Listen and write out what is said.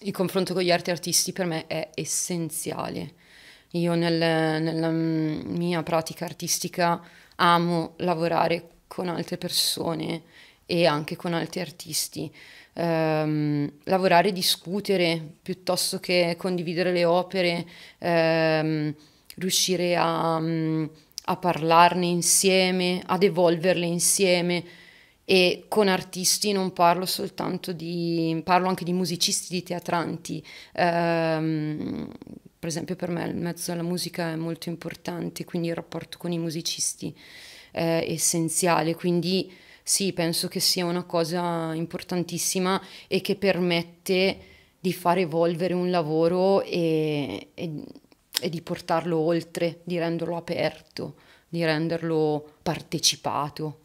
Il confronto con gli altri artisti per me è essenziale. Io nel, nella mia pratica artistica amo lavorare con altre persone e anche con altri artisti. Um, lavorare, discutere piuttosto che condividere le opere, um, riuscire a, mm, a parlarne insieme, ad evolverle insieme e con artisti non parlo soltanto di, parlo anche di musicisti, di teatranti. Ehm, per esempio per me il mezzo della musica è molto importante, quindi il rapporto con i musicisti è essenziale, quindi sì, penso che sia una cosa importantissima e che permette di far evolvere un lavoro e, e, e di portarlo oltre, di renderlo aperto, di renderlo partecipato.